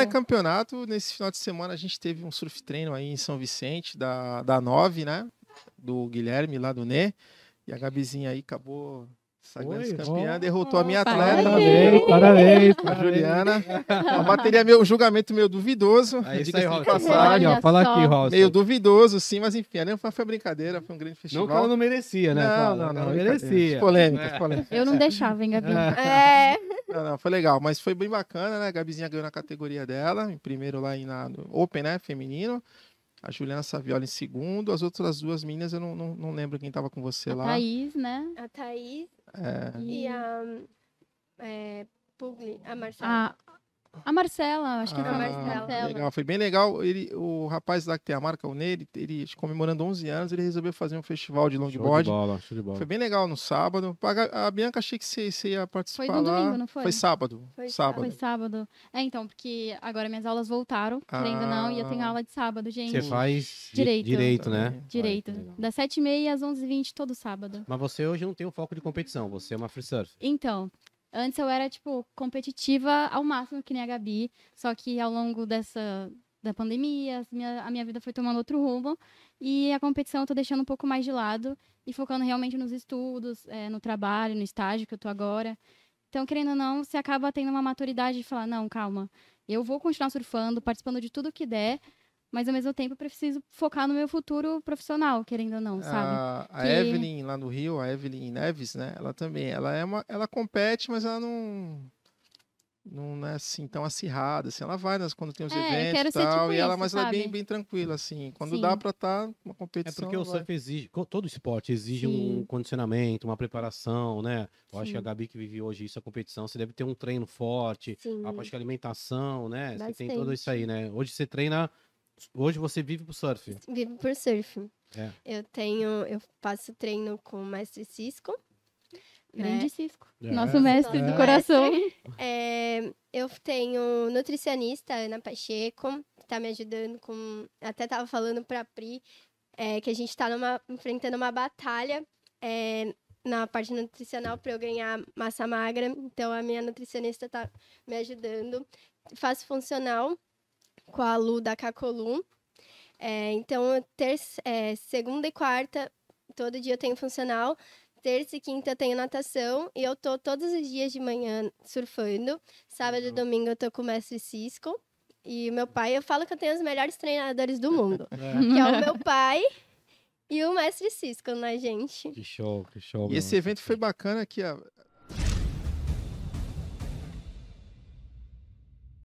É campeonato, nesse final de semana a gente teve um surf treino aí em São Vicente, da, da nove né? Do Guilherme lá do Nê. E a Gabizinha aí acabou Sagres campeã, bom. derrotou a minha atleta. Parabéns, parabéns. A Juliana. A bateria, meu, julgamento meio duvidoso. É aí, sai aí, passagem, ó, fala aqui, Rosa. Meio duvidoso, sim, mas enfim, ali foi, foi brincadeira, foi um grande festival. Não ela não merecia, né? Não, não, não, não, não merecia. Polêmica, é. polêmica. Eu não deixava, hein, Gabi? É. é. Não, não, foi legal, mas foi bem bacana, né? A Gabizinha ganhou na categoria dela, em primeiro lá em, na Open, né? Feminino. A Juliana Saviola em segundo. As outras duas meninas, eu não, não, não lembro quem tava com você a lá. A Thaís, né? A Thaís. É. E a. É, Pugli, a Marcela. A Marcela, acho que era ah, a Marcela. Legal, foi bem legal. Ele, o rapaz lá que tem a marca, o Ney, ele, ele comemorando 11 anos, ele resolveu fazer um festival de longboard. Show de bola, show de bola. Foi bem legal no sábado. A, a Bianca achei que você, você ia participar foi no lá. domingo, não foi? Foi sábado. Foi sábado. Foi sábado. É, então, porque agora minhas aulas voltaram, ah, ainda não, e eu tenho ah. aula de sábado, gente. Você faz direito, direito né? Direito. das 7h30 às 11h20 todo sábado. Mas você hoje não tem o um foco de competição, você é uma free surf. Então, Antes eu era, tipo, competitiva ao máximo, que nem a Gabi. Só que ao longo dessa da pandemia, minha, a minha vida foi tomando outro rumo. E a competição eu tô deixando um pouco mais de lado e focando realmente nos estudos, é, no trabalho, no estágio que eu tô agora. Então, querendo ou não, você acaba tendo uma maturidade de falar, não, calma, eu vou continuar surfando, participando de tudo que der, mas ao mesmo tempo eu preciso focar no meu futuro profissional, querendo ou não, sabe? A, a que... Evelyn lá no Rio, a Evelyn Neves, né? Ela também, ela é uma, ela compete, mas ela não não é assim tão acirrada, assim, ela vai nas quando tem os é, eventos e tal, tipo e ela, isso, mas sabe? ela é bem, bem tranquila, assim, quando Sim. dá pra estar tá, uma competição. É porque o surf exige, todo esporte exige Sim. um condicionamento, uma preparação, né? Eu Sim. acho que a Gabi que vive hoje isso, a competição, você deve ter um treino forte, a parte de alimentação, né? Bastante. Você tem tudo isso aí, né? Hoje você treina Hoje você vive pro surf? Vivo por surf. É. Eu tenho, eu faço treino com o mestre Cisco. Grande né? Cisco. É. Nosso mestre do é. coração. É. É, eu tenho nutricionista, Ana Pacheco, que tá me ajudando com. Até tava falando pra Pri que a gente tá numa, enfrentando uma batalha na parte nutricional para eu ganhar massa magra. Então a minha nutricionista está me ajudando. Faço funcional com a Lu da Cacolum. É, então, terça, é, segunda e quarta, todo dia eu tenho funcional. Terça e quinta eu tenho natação e eu tô todos os dias de manhã surfando. Sábado e uhum. domingo eu tô com o mestre Cisco. E meu pai, eu falo que eu tenho os melhores treinadores do mundo. É. Que é o meu pai e o mestre Cisco, né, gente? Que show, que show. E esse evento foi bacana que a,